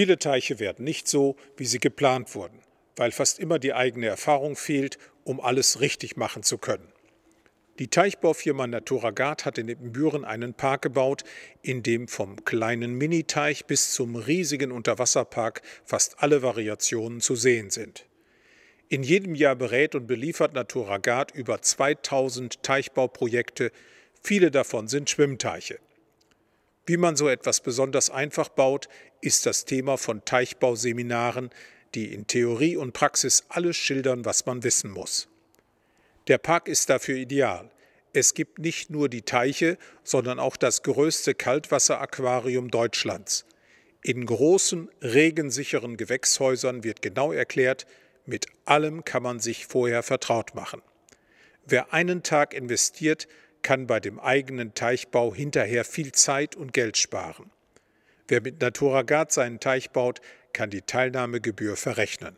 Viele Teiche werden nicht so, wie sie geplant wurden, weil fast immer die eigene Erfahrung fehlt, um alles richtig machen zu können. Die Teichbaufirma Naturagard hat in Ippenbüren einen Park gebaut, in dem vom kleinen Miniteich bis zum riesigen Unterwasserpark fast alle Variationen zu sehen sind. In jedem Jahr berät und beliefert Naturagard über 2000 Teichbauprojekte, viele davon sind Schwimmteiche. Wie man so etwas besonders einfach baut, ist das Thema von Teichbauseminaren, die in Theorie und Praxis alles schildern, was man wissen muss. Der Park ist dafür ideal. Es gibt nicht nur die Teiche, sondern auch das größte Kaltwasseraquarium Deutschlands. In großen, regensicheren Gewächshäusern wird genau erklärt, mit allem kann man sich vorher vertraut machen. Wer einen Tag investiert, kann bei dem eigenen Teichbau hinterher viel Zeit und Geld sparen. Wer mit Naturagard seinen Teich baut, kann die Teilnahmegebühr verrechnen.